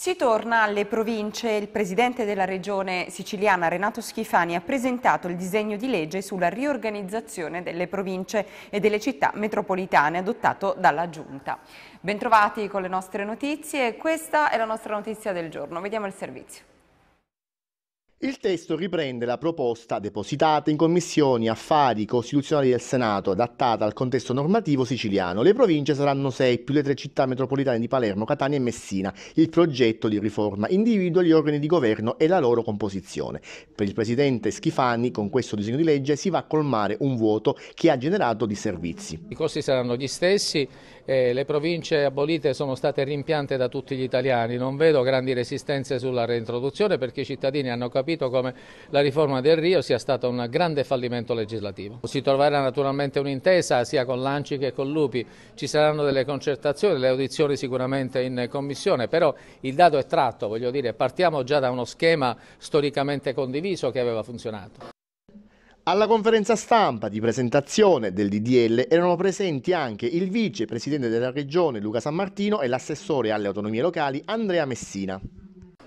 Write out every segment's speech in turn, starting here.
Si torna alle province. Il presidente della regione siciliana Renato Schifani ha presentato il disegno di legge sulla riorganizzazione delle province e delle città metropolitane adottato dalla Giunta. Bentrovati con le nostre notizie. Questa è la nostra notizia del giorno. Vediamo il servizio. Il testo riprende la proposta depositata in Commissioni Affari Costituzionali del Senato, adattata al contesto normativo siciliano. Le province saranno sei, più le tre città metropolitane di Palermo, Catania e Messina. Il progetto di riforma individua gli organi di governo e la loro composizione. Per il presidente Schifani, con questo disegno di legge si va a colmare un vuoto che ha generato disservizi. I costi saranno gli stessi, eh, le province abolite sono state rimpiante da tutti gli italiani. Non vedo grandi resistenze sulla reintroduzione perché i cittadini hanno capito capito come la riforma del Rio sia stata un grande fallimento legislativo. Si troverà naturalmente un'intesa sia con l'Anci che con l'UPI, ci saranno delle concertazioni, delle audizioni sicuramente in commissione, però il dato è tratto, voglio dire, partiamo già da uno schema storicamente condiviso che aveva funzionato. Alla conferenza stampa di presentazione del DDL erano presenti anche il vicepresidente della regione Luca San Martino e l'assessore alle autonomie locali Andrea Messina.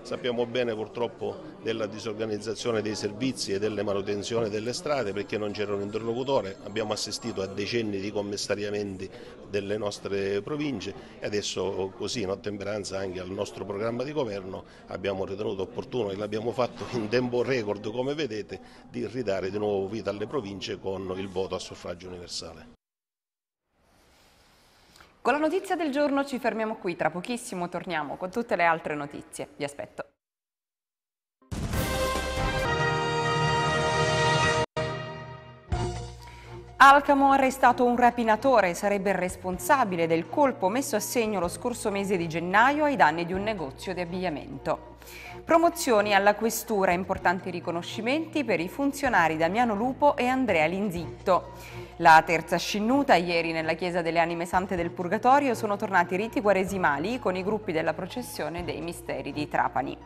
Sappiamo bene purtroppo della disorganizzazione dei servizi e delle manutenzioni delle strade perché non c'era un interlocutore, abbiamo assistito a decenni di commissariamenti delle nostre province e adesso così in ottemperanza anche al nostro programma di governo abbiamo ritenuto opportuno e l'abbiamo fatto in tempo record come vedete di ridare di nuovo vita alle province con il voto a suffragio universale. Con la notizia del giorno ci fermiamo qui, tra pochissimo torniamo con tutte le altre notizie. Vi aspetto. Alcamo ha arrestato un rapinatore, sarebbe il responsabile del colpo messo a segno lo scorso mese di gennaio ai danni di un negozio di abbigliamento. Promozioni alla questura, importanti riconoscimenti per i funzionari Damiano Lupo e Andrea Linzitto. La terza scinnuta, ieri nella chiesa delle Anime Sante del Purgatorio, sono tornati i riti quaresimali con i gruppi della processione dei misteri di Trapani.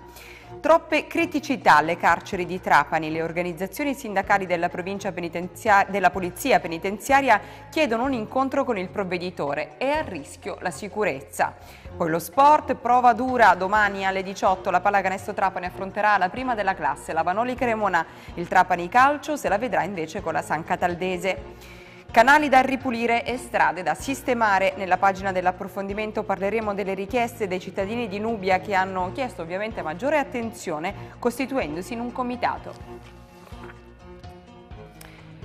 Troppe criticità alle carceri di Trapani. Le organizzazioni sindacali della, penitenzia della Polizia Penitenziaria chiedono un incontro con il provveditore e a rischio la sicurezza. Poi lo sport, prova dura, domani alle 18 la Pallacanestro Trapani affronterà la prima della classe, la Vanoli Cremona. Il Trapani Calcio se la vedrà invece con la San Cataldese. Canali da ripulire e strade da sistemare. Nella pagina dell'approfondimento parleremo delle richieste dei cittadini di Nubia che hanno chiesto ovviamente maggiore attenzione costituendosi in un comitato.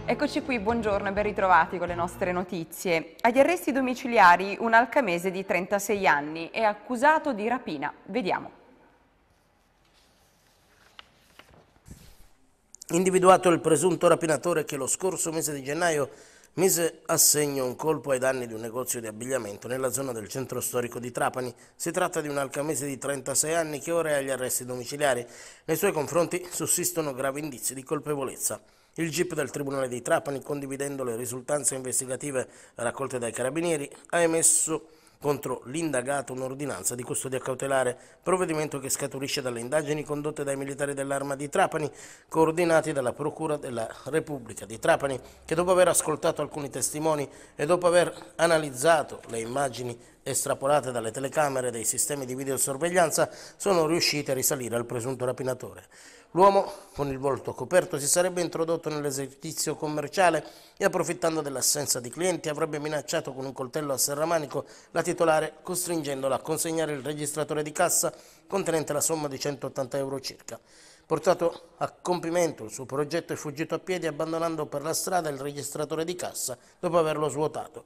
Eccoci qui, buongiorno e ben ritrovati con le nostre notizie. Agli arresti domiciliari un alcamese di 36 anni è accusato di rapina. Vediamo. Individuato il presunto rapinatore che lo scorso mese di gennaio mise a segno un colpo ai danni di un negozio di abbigliamento nella zona del centro storico di Trapani. Si tratta di un alcamese di 36 anni che ora è agli arresti domiciliari. Nei suoi confronti sussistono gravi indizi di colpevolezza. Il GIP del Tribunale di Trapani, condividendo le risultanze investigative raccolte dai carabinieri, ha emesso contro l'indagato un'ordinanza di custodia cautelare, provvedimento che scaturisce dalle indagini condotte dai militari dell'Arma di Trapani, coordinati dalla Procura della Repubblica di Trapani, che dopo aver ascoltato alcuni testimoni e dopo aver analizzato le immagini estrapolate dalle telecamere dei sistemi di videosorveglianza sono riuscite a risalire al presunto rapinatore. L'uomo, con il volto coperto, si sarebbe introdotto nell'esercizio commerciale e approfittando dell'assenza di clienti avrebbe minacciato con un coltello a serramanico la titolare costringendola a consegnare il registratore di cassa contenente la somma di 180 euro circa. Portato a compimento il suo progetto è fuggito a piedi abbandonando per la strada il registratore di cassa dopo averlo svuotato.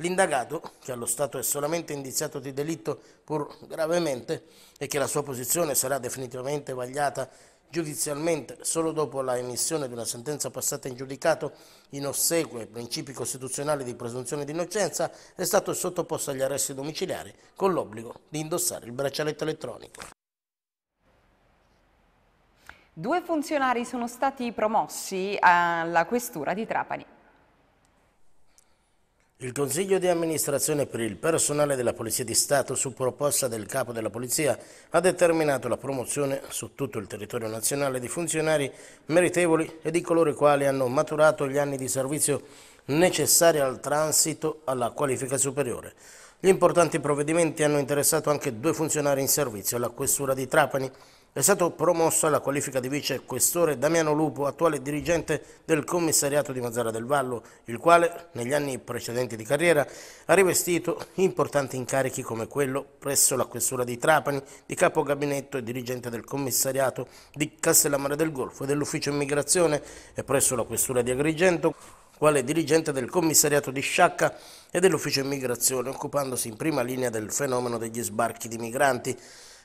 L'indagato, che allo Stato è solamente indiziato di delitto pur gravemente e che la sua posizione sarà definitivamente vagliata giudizialmente solo dopo la emissione di una sentenza passata in giudicato in ossequio ai principi costituzionali di presunzione di innocenza, è stato sottoposto agli arresti domiciliari con l'obbligo di indossare il braccialetto elettronico. Due funzionari sono stati promossi alla questura di Trapani. Il Consiglio di amministrazione per il personale della Polizia di Stato, su proposta del Capo della Polizia, ha determinato la promozione su tutto il territorio nazionale di funzionari meritevoli e di coloro i quali hanno maturato gli anni di servizio necessari al transito alla qualifica superiore. Gli importanti provvedimenti hanno interessato anche due funzionari in servizio alla Questura di Trapani, è stato promosso alla qualifica di vice questore Damiano Lupo, attuale dirigente del commissariato di Mazzara del Vallo, il quale negli anni precedenti di carriera ha rivestito importanti incarichi come quello presso la questura di Trapani, di capo gabinetto e dirigente del commissariato di Castellammare del Golfo e dell'ufficio immigrazione e presso la questura di Agrigento quale dirigente del commissariato di Sciacca e dell'ufficio immigrazione, occupandosi in prima linea del fenomeno degli sbarchi di migranti.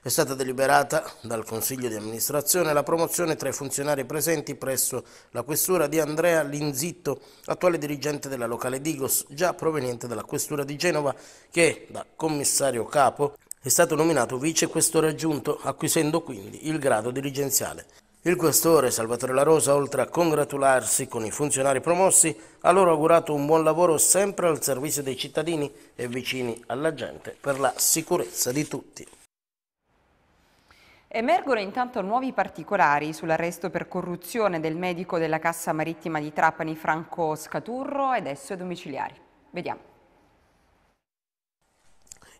È stata deliberata dal Consiglio di amministrazione la promozione tra i funzionari presenti presso la questura di Andrea Linzitto, attuale dirigente della locale Digos, già proveniente dalla questura di Genova, che da commissario capo è stato nominato vice questore aggiunto, acquisendo quindi il grado dirigenziale. Il questore Salvatore La Rosa, oltre a congratularsi con i funzionari promossi, ha loro augurato un buon lavoro sempre al servizio dei cittadini e vicini alla gente per la sicurezza di tutti. Emergono intanto nuovi particolari sull'arresto per corruzione del medico della Cassa Marittima di Trapani Franco Scaturro ed esso è domiciliari. Vediamo.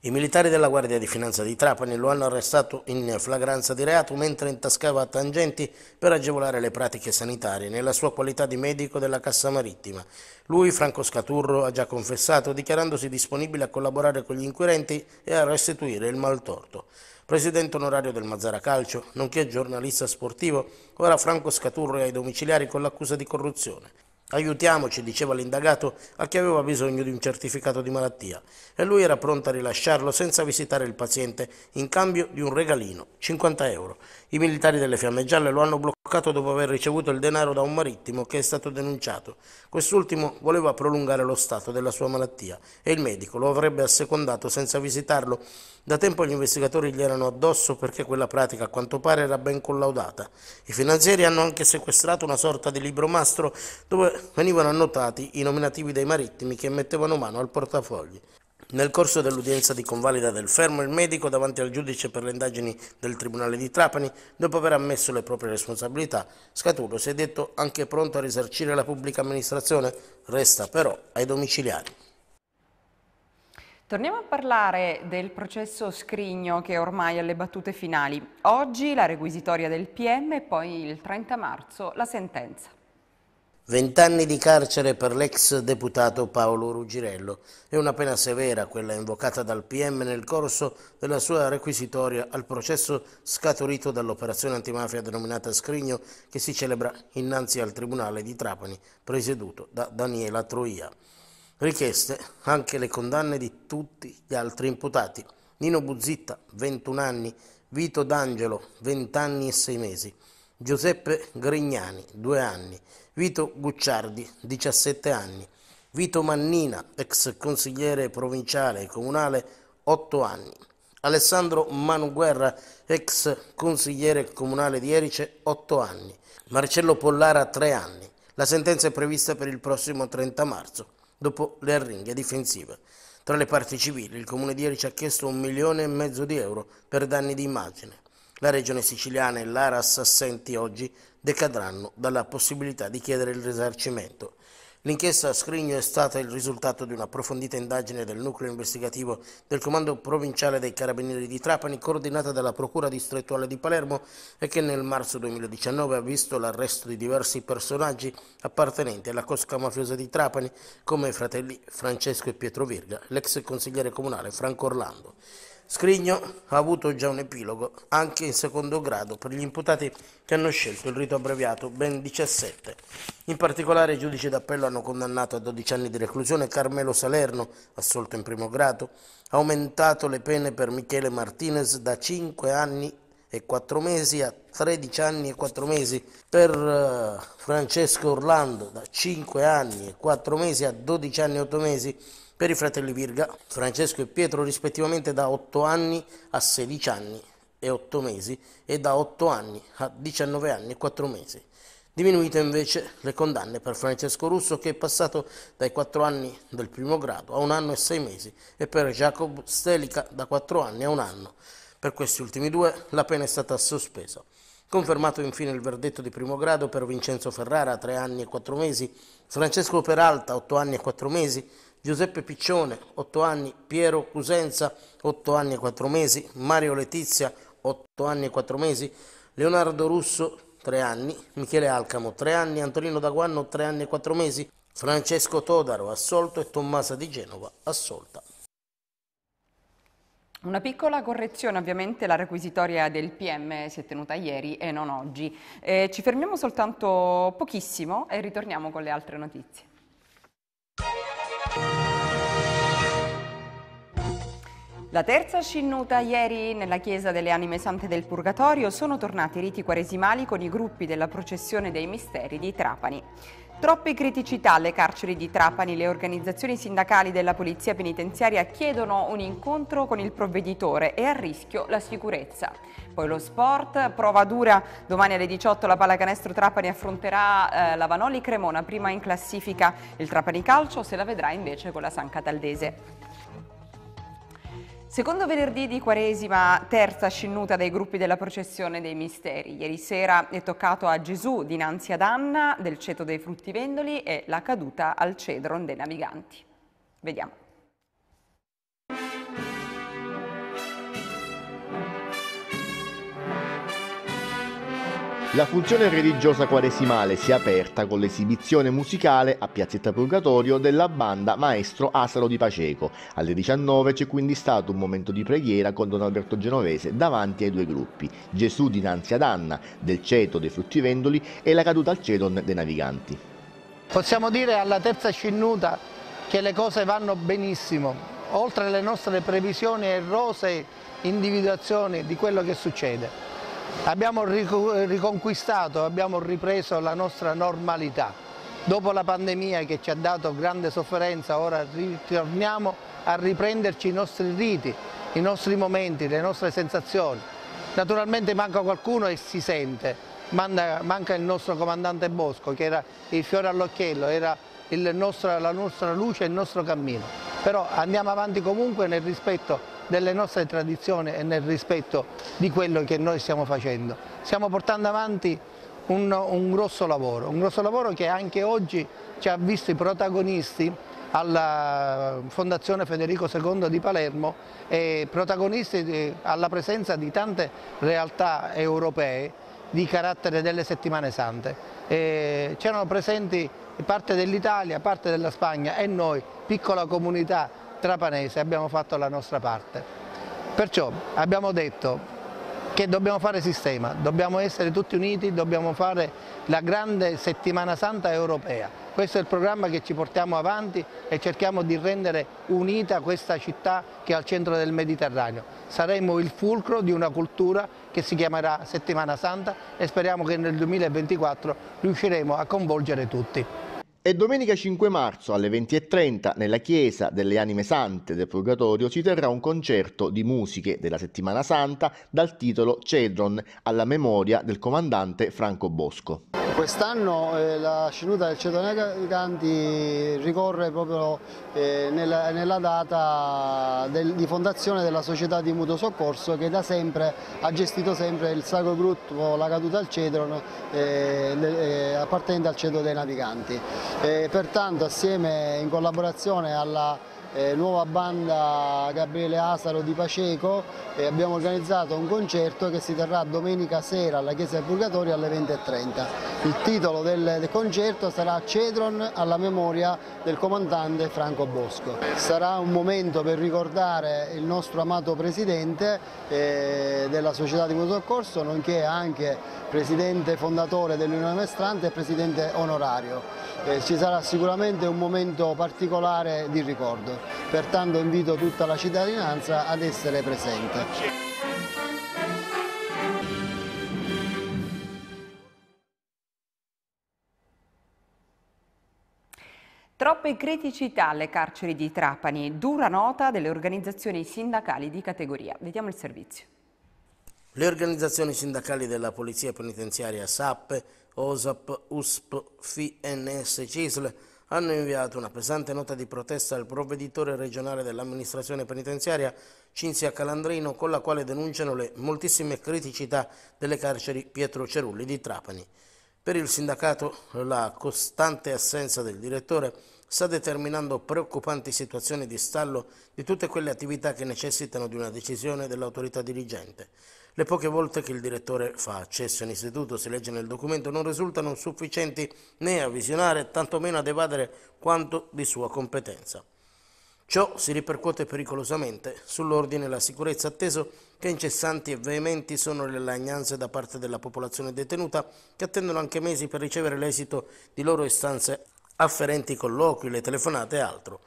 I militari della Guardia di Finanza di Trapani lo hanno arrestato in flagranza di reato mentre intascava tangenti per agevolare le pratiche sanitarie nella sua qualità di medico della Cassa Marittima. Lui, Franco Scaturro, ha già confessato dichiarandosi disponibile a collaborare con gli inquirenti e a restituire il maltorto presidente onorario del Mazzara Calcio, nonché giornalista sportivo, ora Franco Scaturro è ai domiciliari con l'accusa di corruzione. Aiutiamoci, diceva l'indagato, a chi aveva bisogno di un certificato di malattia e lui era pronto a rilasciarlo senza visitare il paziente in cambio di un regalino, 50 euro. I militari delle Fiamme Gialle lo hanno bloccato dopo aver ricevuto il denaro da un marittimo che è stato denunciato. Quest'ultimo voleva prolungare lo stato della sua malattia e il medico lo avrebbe assecondato senza visitarlo. Da tempo gli investigatori gli erano addosso perché quella pratica a quanto pare era ben collaudata. I finanzieri hanno anche sequestrato una sorta di libro mastro dove venivano annotati i nominativi dei marittimi che mettevano mano al portafogli. Nel corso dell'udienza di convalida del fermo, il medico davanti al giudice per le indagini del Tribunale di Trapani, dopo aver ammesso le proprie responsabilità, Scaturo si è detto anche pronto a risarcire la pubblica amministrazione, resta però ai domiciliari. Torniamo a parlare del processo Scrigno che è ormai alle battute finali. Oggi la requisitoria del PM e poi il 30 marzo la sentenza. Vent'anni di carcere per l'ex deputato Paolo Ruggirello. È una pena severa quella invocata dal PM nel corso della sua requisitoria al processo scaturito dall'operazione antimafia denominata Scrigno che si celebra innanzi al Tribunale di Trapani presieduto da Daniela Troia. Richieste anche le condanne di tutti gli altri imputati. Nino Buzzitta, 21 anni, Vito D'Angelo, 20 anni e 6 mesi, Giuseppe Grignani, 2 anni, Vito Gucciardi, 17 anni, Vito Mannina, ex consigliere provinciale e comunale, 8 anni, Alessandro Manuguerra, ex consigliere comunale di Erice, 8 anni, Marcello Pollara, 3 anni. La sentenza è prevista per il prossimo 30 marzo, dopo le arringhe difensive. Tra le parti civili, il Comune di Erice ha chiesto un milione e mezzo di euro per danni di immagine. La Regione siciliana e l'Aras assenti oggi decadranno dalla possibilità di chiedere il risarcimento. L'inchiesta a Scrigno è stata il risultato di un'approfondita indagine del nucleo investigativo del Comando Provinciale dei Carabinieri di Trapani, coordinata dalla Procura distrettuale di Palermo e che nel marzo 2019 ha visto l'arresto di diversi personaggi appartenenti alla cosca mafiosa di Trapani, come i fratelli Francesco e Pietro Virga, l'ex consigliere comunale Franco Orlando. Scrigno ha avuto già un epilogo anche in secondo grado per gli imputati che hanno scelto il rito abbreviato, ben 17. In particolare i giudici d'appello hanno condannato a 12 anni di reclusione Carmelo Salerno, assolto in primo grado, ha aumentato le pene per Michele Martinez da 5 anni e 4 mesi a 13 anni e 4 mesi, per eh, Francesco Orlando da 5 anni e 4 mesi a 12 anni e 8 mesi per i fratelli Virga, Francesco e Pietro rispettivamente da 8 anni a 16 anni e 8 mesi e da 8 anni a 19 anni e 4 mesi. Diminuite invece le condanne per Francesco Russo che è passato dai 4 anni del primo grado a 1 anno e 6 mesi e per Jacob Stelica da 4 anni a 1 anno. Per questi ultimi due la pena è stata sospesa. Confermato infine il verdetto di primo grado per Vincenzo Ferrara, 3 anni e 4 mesi, Francesco Peralta, 8 anni e 4 mesi, Giuseppe Piccione, 8 anni, Piero Cusenza, 8 anni e 4 mesi, Mario Letizia, 8 anni e 4 mesi, Leonardo Russo, 3 anni, Michele Alcamo, 3 anni, Antonino Daguanno, 3 anni e 4 mesi, Francesco Todaro, assolto e Tommasa di Genova, assolta. Una piccola correzione, ovviamente la requisitoria del PM si è tenuta ieri e non oggi. Eh, ci fermiamo soltanto pochissimo e ritorniamo con le altre notizie. La terza scinnuta ieri nella chiesa delle anime sante del Purgatorio sono tornati i riti quaresimali con i gruppi della processione dei misteri di Trapani. Troppe criticità alle carceri di Trapani. Le organizzazioni sindacali della Polizia Penitenziaria chiedono un incontro con il provveditore e a rischio la sicurezza. Poi lo sport, prova dura. Domani alle 18 la pallacanestro Trapani affronterà eh, la Vanoli Cremona, prima in classifica. Il Trapani Calcio se la vedrà invece con la San Cataldese. Secondo venerdì di Quaresima, terza scinnuta dei gruppi della processione dei misteri. Ieri sera è toccato a Gesù dinanzi ad Anna del ceto dei fruttivendoli e la caduta al cedron dei naviganti. Vediamo. La funzione religiosa quaresimale si è aperta con l'esibizione musicale a Piazzetta Purgatorio della banda Maestro Asaro di Paceco. Alle 19 c'è quindi stato un momento di preghiera con Don Alberto Genovese davanti ai due gruppi, Gesù dinanzi ad Anna, del ceto dei fruttivendoli e la caduta al cedon dei naviganti. Possiamo dire alla terza scinnuta che le cose vanno benissimo, oltre alle nostre previsioni e rosee individuazioni di quello che succede. Abbiamo riconquistato, abbiamo ripreso la nostra normalità. Dopo la pandemia che ci ha dato grande sofferenza, ora ritorniamo a riprenderci i nostri riti, i nostri momenti, le nostre sensazioni. Naturalmente manca qualcuno e si sente, manca il nostro comandante Bosco che era il fiore all'occhiello, era nostro, la nostra luce, il nostro cammino. Però andiamo avanti comunque nel rispetto delle nostre tradizioni e nel rispetto di quello che noi stiamo facendo. Stiamo portando avanti un, un grosso lavoro, un grosso lavoro che anche oggi ci ha visto i protagonisti alla Fondazione Federico II di Palermo e protagonisti eh, alla presenza di tante realtà europee di carattere delle settimane sante. C'erano presenti parte dell'Italia, parte della Spagna e noi, piccola comunità trapanese abbiamo fatto la nostra parte. Perciò abbiamo detto che dobbiamo fare sistema, dobbiamo essere tutti uniti, dobbiamo fare la grande settimana santa europea. Questo è il programma che ci portiamo avanti e cerchiamo di rendere unita questa città che è al centro del Mediterraneo. Saremo il fulcro di una cultura che si chiamerà Settimana Santa e speriamo che nel 2024 riusciremo a coinvolgere tutti. E domenica 5 marzo alle 20.30 nella Chiesa delle Anime Sante del Purgatorio si terrà un concerto di musiche della Settimana Santa dal titolo Cedron alla memoria del comandante Franco Bosco. Quest'anno eh, la scenuta del ceto Canti ricorre proprio eh, nella, nella, data del, di fondazione della società di mutuo soccorso che da sempre ha gestito sempre il sacro gruppo La caduta al cedro eh, eh appartenente al ceto dei naviganti. Eh, pertanto assieme in collaborazione alla eh, nuova banda Gabriele Asaro di Paceco e abbiamo organizzato un concerto che si terrà domenica sera alla Chiesa del Purgatorio alle 20.30. Il titolo del, del, concerto sarà Cedron alla memoria del comandante Franco Bosco. Sarà un momento per ricordare il nostro amato presidente eh, della società di mutuo soccorso, nonché anche presidente fondatore dell'Unione Mestrante e presidente onorario eh, ci sarà sicuramente un momento particolare di ricordo, pertanto invito tutta la cittadinanza ad essere presente. Troppe criticità alle carceri di Trapani, dura nota delle organizzazioni sindacali di categoria. Vediamo il servizio. Le organizzazioni sindacali della Polizia Penitenziaria SAP, OSAP, USP, FINS, CISL hanno inviato una pesante nota di protesta al provveditore regionale dell'amministrazione penitenziaria Cinzia Calandrino con la quale denunciano le moltissime criticità delle carceri Pietro Cerulli di Trapani. Per il sindacato la costante assenza del direttore sta determinando preoccupanti situazioni di stallo di tutte quelle attività che necessitano di una decisione dell'autorità dirigente. Le poche volte che il direttore fa accesso in istituto, si legge nel documento, non risultano sufficienti né a visionare, tantomeno ad evadere quanto di sua competenza. Ciò si ripercuote pericolosamente sull'ordine e la sicurezza, atteso che incessanti e veementi sono le lagnanze da parte della popolazione detenuta, che attendono anche mesi per ricevere l'esito di loro istanze afferenti colloqui, le telefonate e altro.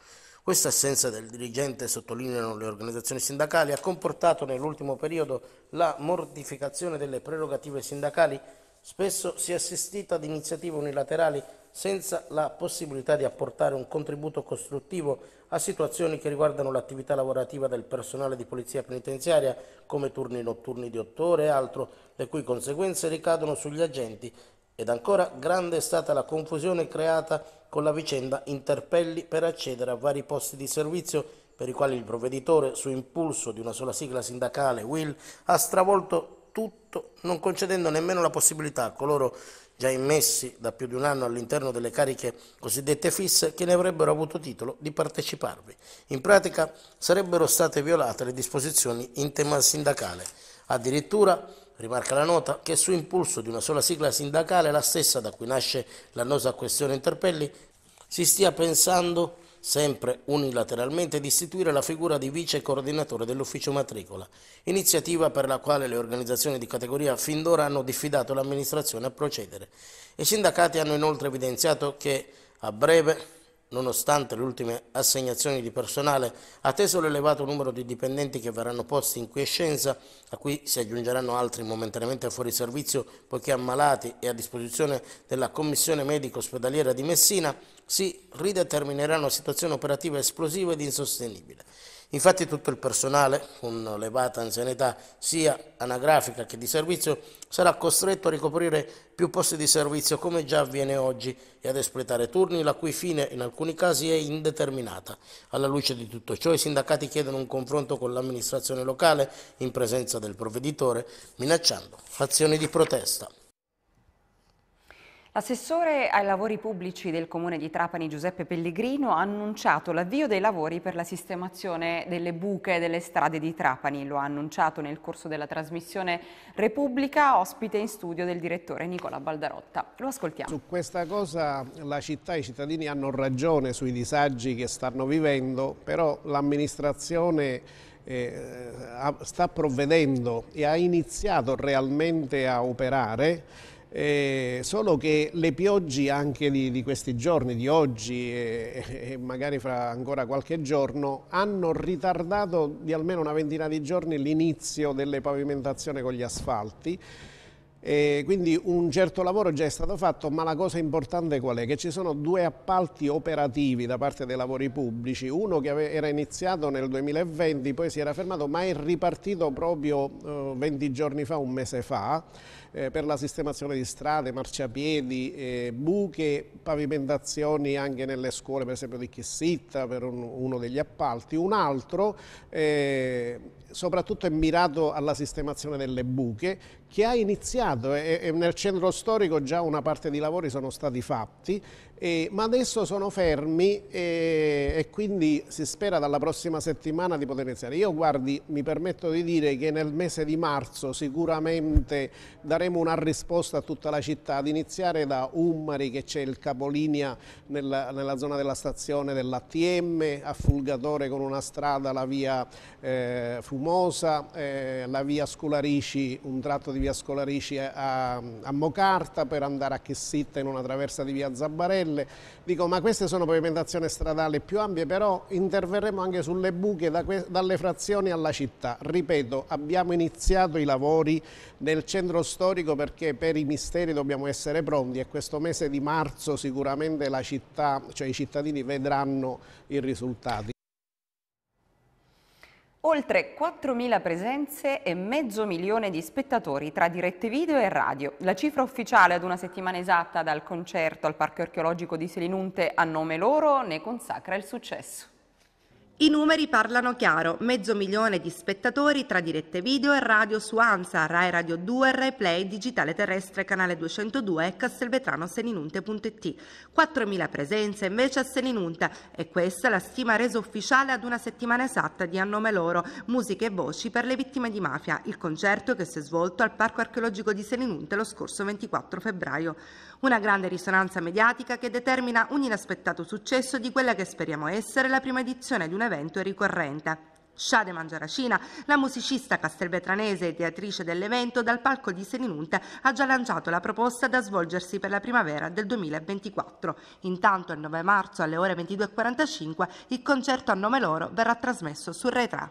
Questa assenza del dirigente, sottolineano le organizzazioni sindacali, ha comportato nell'ultimo periodo la mortificazione delle prerogative sindacali, spesso si è assistita ad iniziative unilaterali senza la possibilità di apportare un contributo costruttivo a situazioni che riguardano l'attività lavorativa del personale di polizia penitenziaria, come turni notturni di otto ore e altro, le cui conseguenze ricadono sugli agenti ed ancora grande è stata la confusione creata con la vicenda interpelli per accedere a vari posti di servizio per i quali il provveditore, su impulso di una sola sigla sindacale, Will, ha stravolto tutto, non concedendo nemmeno la possibilità a coloro già immessi da più di un anno all'interno delle cariche cosiddette fisse che ne avrebbero avuto titolo di parteciparvi. In pratica sarebbero state violate le disposizioni in tema sindacale. Addirittura Rimarca la nota che su impulso di una sola sigla sindacale, la stessa da cui nasce l'annosa questione interpelli, si stia pensando sempre unilateralmente, di istituire la figura di vice coordinatore dell'ufficio matricola, iniziativa per la quale le organizzazioni di categoria fin d'ora hanno diffidato l'amministrazione a procedere. I sindacati hanno inoltre evidenziato che a breve nonostante le ultime assegnazioni di personale, atteso l'elevato numero di dipendenti che verranno posti in quiescenza, a cui si aggiungeranno altri momentaneamente fuori servizio poiché ammalati e a disposizione della Commissione Medico-Ospedaliera di Messina, si ridetermineranno situazioni operative esplosive ed insostenibili. Infatti tutto il personale, con elevata anzianità sia anagrafica che di servizio, sarà costretto a ricoprire più posti di servizio come già avviene oggi e ad espletare turni la cui fine in alcuni casi è indeterminata. Alla luce di tutto ciò i sindacati chiedono un confronto con l'amministrazione locale in presenza del provveditore, minacciando azioni di protesta. L'assessore ai lavori pubblici del comune di Trapani Giuseppe Pellegrino ha annunciato l'avvio dei lavori per la sistemazione delle buche delle strade di Trapani. Lo ha annunciato nel corso della trasmissione Repubblica, ospite in studio del direttore Nicola Baldarotta. Lo ascoltiamo. Su questa cosa la città e i cittadini hanno ragione sui disagi che stanno vivendo, però l'amministrazione eh, sta provvedendo e ha iniziato realmente a operare eh, solo che le piogge anche di, di questi giorni, di oggi e, e, magari fra ancora qualche giorno, hanno ritardato di almeno una ventina di giorni l'inizio delle pavimentazioni con gli asfalti e quindi un certo lavoro già è stato fatto, ma la cosa importante qual è? Che ci sono due appalti operativi da parte dei lavori pubblici, uno che era iniziato nel 2020, poi si era fermato, ma è ripartito proprio eh, 20 giorni fa, un mese fa, eh, per la sistemazione di strade, marciapiedi, eh, buche, pavimentazioni anche nelle scuole, per esempio di Chissitta, per un, uno degli appalti. Un altro eh, soprattutto è mirato alla sistemazione delle buche, che ha iniziato e, e nel centro storico già una parte di lavori sono stati fatti, eh, ma adesso sono fermi eh, e quindi si spera dalla prossima settimana di poter iniziare. Io guardi, mi permetto di dire che nel mese di marzo sicuramente daremo una risposta a tutta la città, ad iniziare da Ummari che c'è il capolinea nella, nella, zona della stazione dell'ATM, a Fulgatore con una strada, la via eh, Fumosa, eh, la via Scolarici, un tratto di via Scolarici a, a Mocarta per andare a Chessitta in una traversa di via Zabarella stelle. Dico, ma queste sono pavimentazioni stradali più ampie, però interverremo anche sulle buche da dalle frazioni alla città. Ripeto, abbiamo iniziato i lavori nel centro storico perché per i misteri dobbiamo essere pronti e questo mese di marzo sicuramente la città, cioè i cittadini vedranno i risultati. Oltre 4.000 presenze e mezzo milione di spettatori tra dirette video e radio. La cifra ufficiale ad una settimana esatta dal concerto al Parco Archeologico di Selinunte a nome loro ne consacra il successo. I numeri parlano chiaro, mezzo milione di spettatori tra dirette video e radio su ANSA, Rai Radio 2, Rai Play, Digitale Terrestre, Canale 202 e Castelvetrano Seninunte.it. 4.000 presenze invece a Seninunte e questa è la stima resa ufficiale ad una settimana esatta di A Nome Loro, musiche e voci per le vittime di mafia, il concerto che si è svolto al Parco Archeologico di Seninunte lo scorso 24 febbraio. Una grande risonanza mediatica che determina un inaspettato successo di quella che speriamo essere la prima edizione di un evento ricorrente. Shade Mangiaracina, la musicista castelvetranese e teatrice dell'evento, dal palco di Seninunte ha già lanciato la proposta da svolgersi per la primavera del 2024. Intanto il 9 marzo alle ore 22.45 il concerto a nome loro verrà trasmesso su Retra.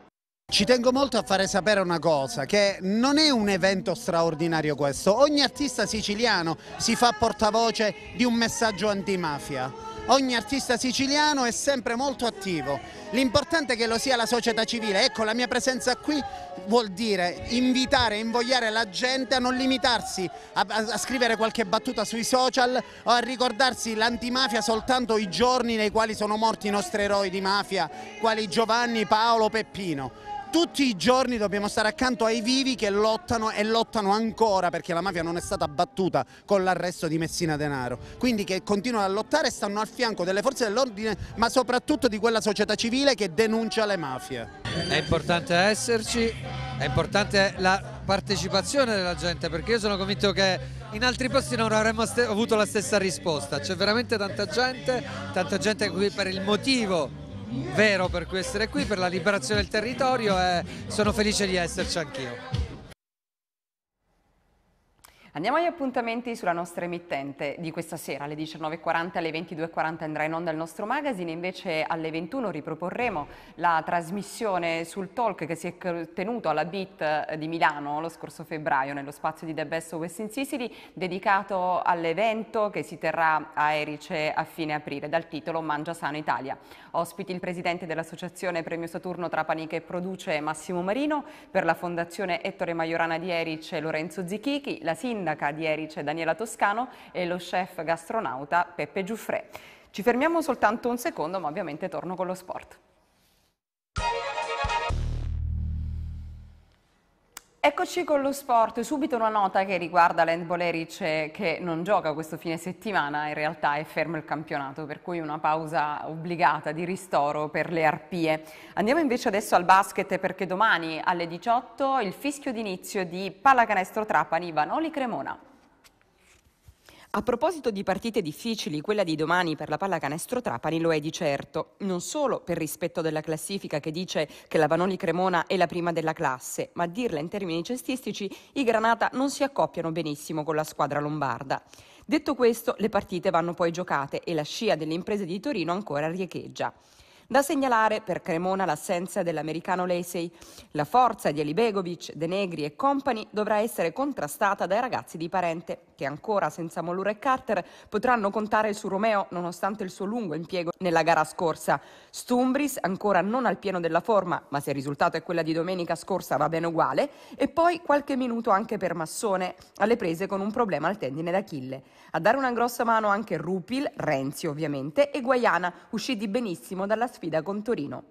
Ci tengo molto a fare sapere una cosa, che non è un evento straordinario questo, ogni artista siciliano si fa portavoce di un messaggio antimafia. Ogni artista siciliano è sempre molto attivo, l'importante è che lo sia la società civile, ecco la mia presenza qui vuol dire invitare, invogliare la gente a non limitarsi a, a, a scrivere qualche battuta sui social o a ricordarsi l'antimafia soltanto i giorni nei quali sono morti i nostri eroi di mafia, quali Giovanni, Paolo, Peppino tutti i giorni dobbiamo stare accanto ai vivi che lottano e lottano ancora perché la mafia non è stata battuta con l'arresto di Messina Denaro, quindi che continuano a lottare e stanno al fianco delle forze dell'ordine ma soprattutto di quella società civile che denuncia le mafie. È importante esserci, è importante la partecipazione della gente perché io sono convinto che in altri posti non avremmo avuto la stessa risposta, c'è veramente tanta gente, tanta gente qui per il motivo vero per essere qui, per la liberazione del territorio e sono felice di esserci anch'io. Andiamo agli appuntamenti sulla nostra emittente di questa sera alle 19.40 alle 22.40 andrà in onda il nostro magazine, invece alle 21 riproporremo la trasmissione sul talk che si è tenuto alla BIT eh, di Milano lo scorso febbraio nello spazio di The Best of West in Sicily dedicato all'evento che si terrà a Erice a fine aprile dal titolo Mangia Sano Italia. Ospiti il presidente dell'associazione Premio Saturno Trapani che produce Massimo Marino, per la fondazione Ettore Maiorana di Erice Lorenzo Zichichi, la sindaca sindaca di Erice Daniela Toscano e lo chef gastronauta Peppe Giuffrè. Ci fermiamo soltanto un secondo ma ovviamente torno con lo sport. Eccoci con lo sport, subito una nota che riguarda l'End Boleric che non gioca questo fine settimana, in realtà è fermo il campionato, per cui una pausa obbligata di ristoro per le arpie. Andiamo invece adesso al basket perché domani alle 18 il fischio d'inizio di Pallacanestro Trapani Vanoli Cremona. A proposito di partite difficili, quella di domani per la pallacanestro Trapani lo è di certo, non solo per rispetto della classifica che dice che la Vanoni Cremona è la prima della classe, ma a dirla in termini cestistici, i Granata non si accoppiano benissimo con la squadra lombarda. Detto questo, le partite vanno poi giocate e la scia delle imprese di Torino ancora riecheggia. Da segnalare per Cremona l'assenza dell'americano Lacey. La forza di Alibegovic, De Negri e compagni dovrà essere contrastata dai ragazzi di Parente che ancora senza Molure e Carter potranno contare su Romeo nonostante il suo lungo impiego nella gara scorsa. Stumbris ancora non al pieno della forma, ma se il risultato è quella di domenica scorsa va bene uguale, e poi qualche minuto anche per Massone, alle prese con un problema al tendine d'Achille. A dare una grossa mano anche Rupil, Renzi ovviamente, e Guaiana, usciti benissimo dalla sfida con Torino.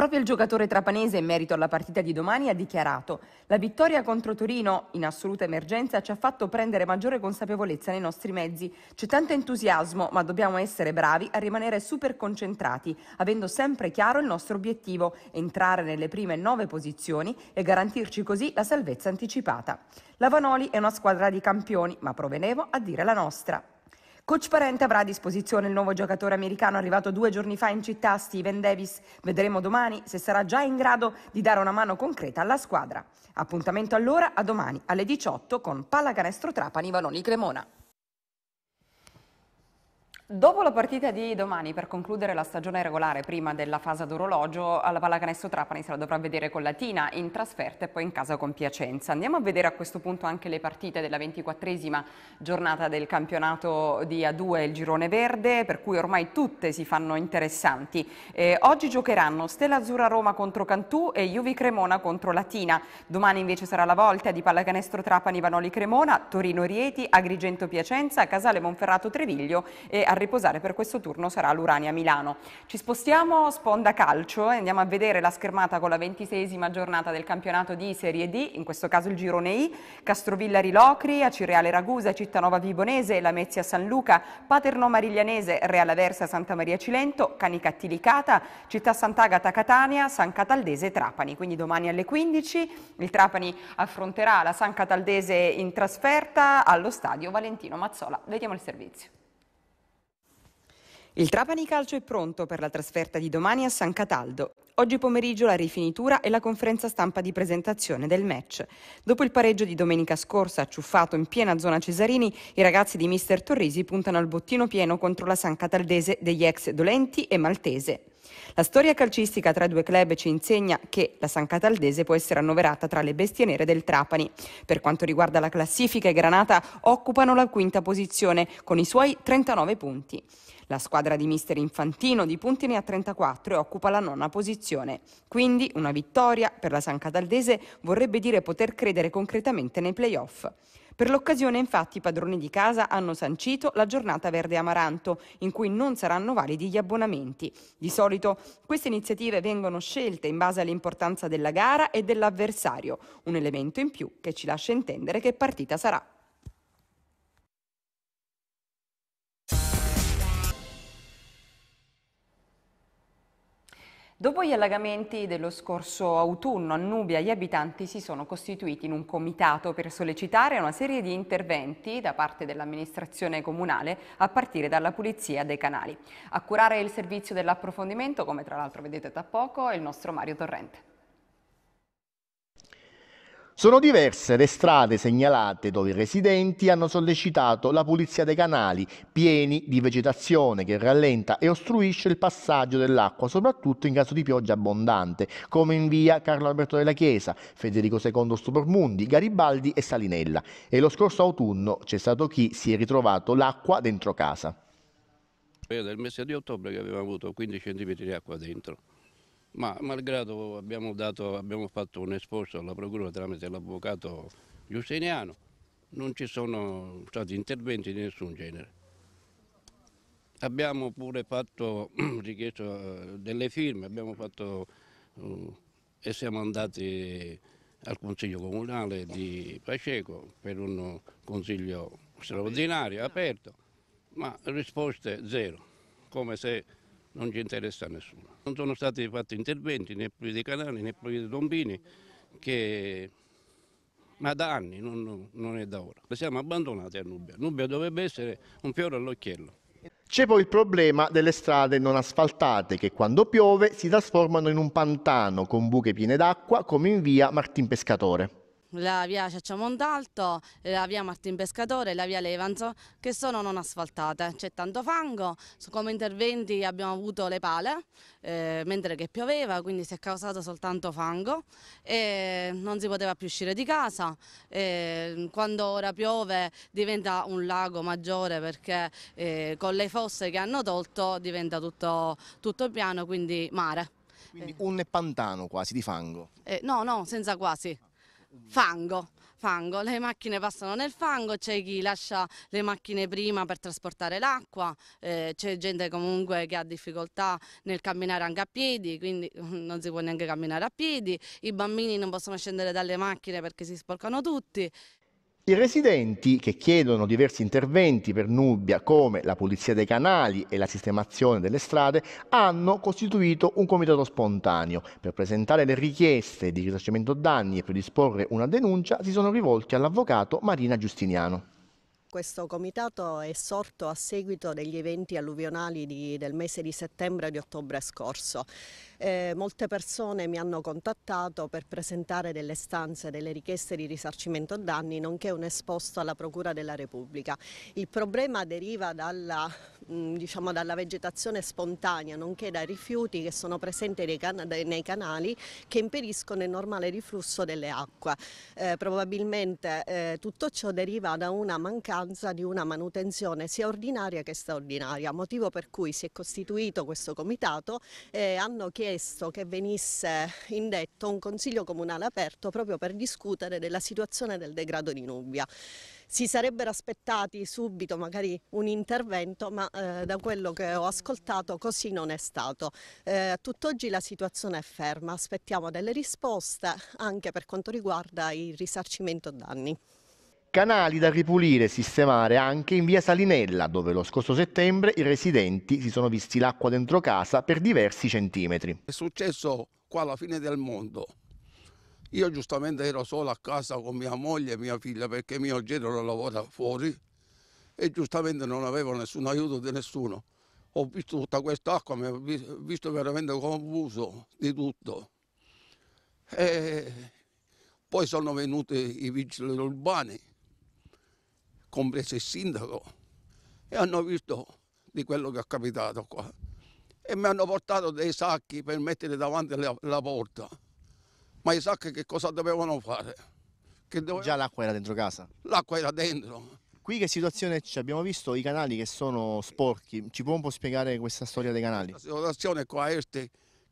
Proprio il giocatore trapanese in merito alla partita di domani ha dichiarato «La vittoria contro Torino, in assoluta emergenza, ci ha fatto prendere maggiore consapevolezza nei nostri mezzi. C'è tanto entusiasmo, ma dobbiamo essere bravi a rimanere super concentrati, avendo sempre chiaro il nostro obiettivo, entrare nelle prime nove posizioni e garantirci così la salvezza anticipata. La Vanoli è una squadra di campioni, ma provenevo a dire la nostra». Coach Parente avrà a disposizione il nuovo giocatore americano arrivato due giorni fa in città, Steven Davis. Vedremo domani se sarà già in grado di dare una mano concreta alla squadra. Appuntamento allora a domani alle 18 con Pallacanestro Trapani Valoni Cremona. Dopo la partita di domani, per concludere la stagione regolare prima della fase d'orologio, orologio, alla pallacanestro Trapani se la dovrà vedere con Latina in trasferta e poi in casa con Piacenza. Andiamo a vedere a questo punto anche le partite della 24esima giornata del campionato di A2 il girone verde, per cui ormai tutte si fanno interessanti. Eh, oggi giocheranno Stella Azzurra Roma contro Cantù e Juvi Cremona contro Latina. Domani invece sarà la volta di pallacanestro Trapani Vanoli Cremona, Torino Rieti, Agrigento Piacenza, Casale Monferrato Treviglio e Arrezzo riposare per questo turno sarà l'Urania Milano. Ci spostiamo sponda calcio e andiamo a vedere la schermata con la ventisesima giornata del campionato di Serie D, in questo caso il girone I, Castrovilla Rilocri, Acireale Ragusa, Cittanova Vibonese, Lamezia San Luca, Paterno Mariglianese, Reala Versa Santa Maria Cilento, Canicatti Licata, Città Sant'Agata Catania, San Cataldese Trapani. Quindi domani alle 15 il Trapani affronterà la San Cataldese in trasferta allo stadio Valentino Mazzola. Vediamo il servizio. Il Trapani Calcio è pronto per la trasferta di domani a San Cataldo. Oggi pomeriggio la rifinitura e la conferenza stampa di presentazione del match. Dopo il pareggio di domenica scorsa, acciuffato in piena zona Cesarini, i ragazzi di Mister Torrisi puntano al bottino pieno contro la San Cataldese degli ex Dolenti e Maltese. La storia calcistica tra i due club ci insegna che la San Cataldese può essere annoverata tra le bestie nere del Trapani. Per quanto riguarda la classifica, i Granata occupano la quinta posizione con i suoi 39 punti. La squadra di mister Infantino di punti ne ha 34 e occupa la nona posizione. Quindi una vittoria per la San Cataldese vorrebbe dire poter credere concretamente nei playoff. Per l'occasione, infatti, i padroni di casa hanno sancito la giornata verde amaranto, in cui non saranno validi gli abbonamenti. Di solito queste iniziative vengono scelte in base all'importanza della gara e dell'avversario, un elemento in più che ci lascia intendere che partita sarà. Dopo gli allagamenti dello scorso autunno a Nubia, gli abitanti si sono costituiti in un comitato per sollecitare una serie di interventi da parte dell'amministrazione comunale a partire dalla pulizia dei canali. A curare il servizio dell'approfondimento, come tra l'altro vedete da poco, è il nostro Mario Torrente. Sono diverse le strade segnalate dove i residenti hanno sollecitato la pulizia dei canali pieni di vegetazione che rallenta e ostruisce il passaggio dell'acqua, soprattutto in caso di pioggia abbondante, come in via Carlo Alberto della Chiesa, Federico II Stupormundi, Garibaldi e Salinella. E lo scorso autunno c'è stato chi si è ritrovato l'acqua dentro casa. Era del mese di ottobre che avevamo avuto 15 cm di acqua dentro. Ma malgrado abbiamo, dato, abbiamo fatto un esposto alla Procura tramite l'avvocato Giustiniano, non ci sono stati interventi di nessun genere. Abbiamo pure fatto, richiesto eh, delle firme, abbiamo fatto uh, e siamo andati al Consiglio Comunale di Paceco per un consiglio straordinario, aperto, ma risposte zero, come se non ci interessa a nessuno. Non sono stati fatti interventi né più i canali né più i tombini che ma da anni, non, non, è da ora. Siamo abbandonati a Nubia. Nubia dovrebbe essere un fiore all'occhiello. C'è poi il problema delle strade non asfaltate che quando piove si trasformano in un pantano con buche piene d'acqua come in via Martin Pescatore la via Ciaccia Montalto, la via Martin Pescatore e la via Levanzo che sono non asfaltate, c'è tanto fango, come interventi abbiamo avuto le pale eh, mentre che pioveva quindi si è causato soltanto fango e non si poteva più uscire di casa, eh, quando ora piove diventa un lago maggiore perché eh, con le fosse che hanno tolto diventa tutto, tutto piano quindi mare. Quindi un pantano quasi di fango? Eh, no, no, senza quasi fango. Fango, le macchine passano nel fango, c'è chi lascia le macchine prima per trasportare l'acqua, eh, c'è gente comunque che ha difficoltà nel camminare anche a piedi, quindi non si può neanche camminare a piedi, i bambini non possono scendere dalle macchine perché si sporcano tutti. I residenti che chiedono diversi interventi per Nubia come la pulizia dei canali e la sistemazione delle strade hanno costituito un comitato spontaneo. Per presentare le richieste di risarcimento danni e predisporre una denuncia si sono rivolti all'avvocato Marina Giustiniano. Questo comitato è sorto a seguito degli eventi alluvionali di, del mese di settembre e di ottobre scorso. Eh, molte persone mi hanno contattato per presentare delle stanze, delle richieste di risarcimento danni, nonché un esposto alla Procura della Repubblica. Il problema deriva dalla, mh, mm, diciamo, dalla vegetazione spontanea, nonché dai rifiuti che sono presenti nei, can nei canali che impediscono il normale riflusso delle acque. Eh, probabilmente eh, tutto ciò deriva da una mancata mancanza di una manutenzione sia ordinaria che straordinaria, motivo per cui si è costituito questo comitato e eh, hanno chiesto che venisse indetto un consiglio comunale aperto proprio per discutere della situazione del degrado di Nubia. si sarebbero aspettati subito magari un intervento, ma eh, da quello che ho ascoltato così non è stato. Eh, tutt'oggi la situazione è ferma, aspettiamo delle risposte anche per quanto riguarda il risarcimento danni. Canali da ripulire e sistemare anche in via Salinella, dove lo scorso settembre i residenti si sono visti l'acqua dentro casa per diversi centimetri. È successo qua alla fine del mondo. Io giustamente ero solo a casa con mia moglie e mia figlia perché mio genero lavora fuori e giustamente non avevo nessun aiuto di nessuno. Ho visto tutta quest'acqua, mi ho visto veramente confuso di tutto. E poi sono venuti i vigili urbani compreso il sindaco, e hanno visto di quello che è capitato qua. E mi hanno portato dei sacchi per mettere davanti la, la porta. Ma i sacchi che cosa dovevano fare? Dovevano... Già l'acqua era dentro casa? L'acqua era dentro. Qui che situazione c'è? Abbiamo visto i canali che sono sporchi. Ci può un po' spiegare questa storia dei canali? La situazione qua è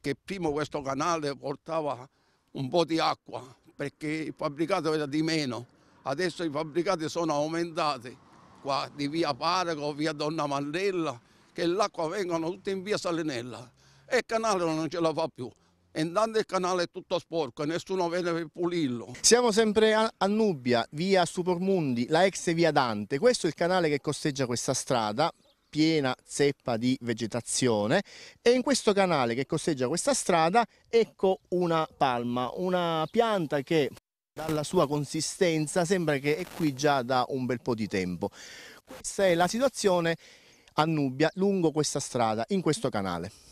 che prima questo canale portava un po' di acqua perché il fabbricato era di meno adesso i fabbricati sono aumentati, qua di via Parago, via Donna Mandella, che l'acqua vengono tutte in via Salinella e il canale non ce la fa più. E intanto il canale è tutto sporco, e nessuno viene per pulirlo. Siamo sempre a, Nubia, via Supermundi, la ex via Dante. Questo è il canale che costeggia questa strada, piena zeppa di vegetazione e in questo canale che costeggia questa strada ecco una palma, una pianta che dalla sua consistenza sembra che è qui già da un bel po' di tempo. Questa è la situazione a Nubia lungo questa strada, in questo canale.